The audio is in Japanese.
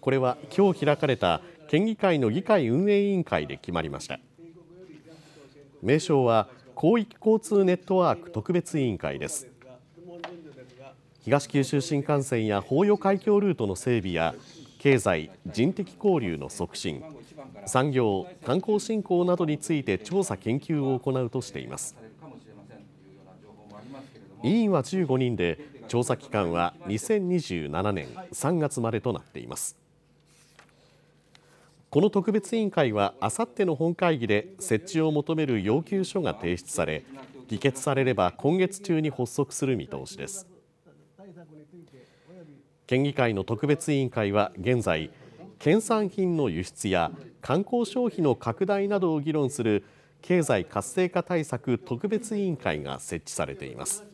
これは今日開かれた県議会の議会運営委員会で決まりました名称は広域交通ネットワーク特別委員会です東九州新幹線や豊予海峡ルートの整備や経済・人的交流の促進産業・観光振興などについて調査研究を行うとしています委員は15人で調査期間は2027年3月までとなっていますこの特別委員会はあさっての本会議で設置を求める要求書が提出され議決されれば今月中に発足する見通しです県議会の特別委員会は現在県産品の輸出や観光消費の拡大などを議論する経済活性化対策特別委員会が設置されています。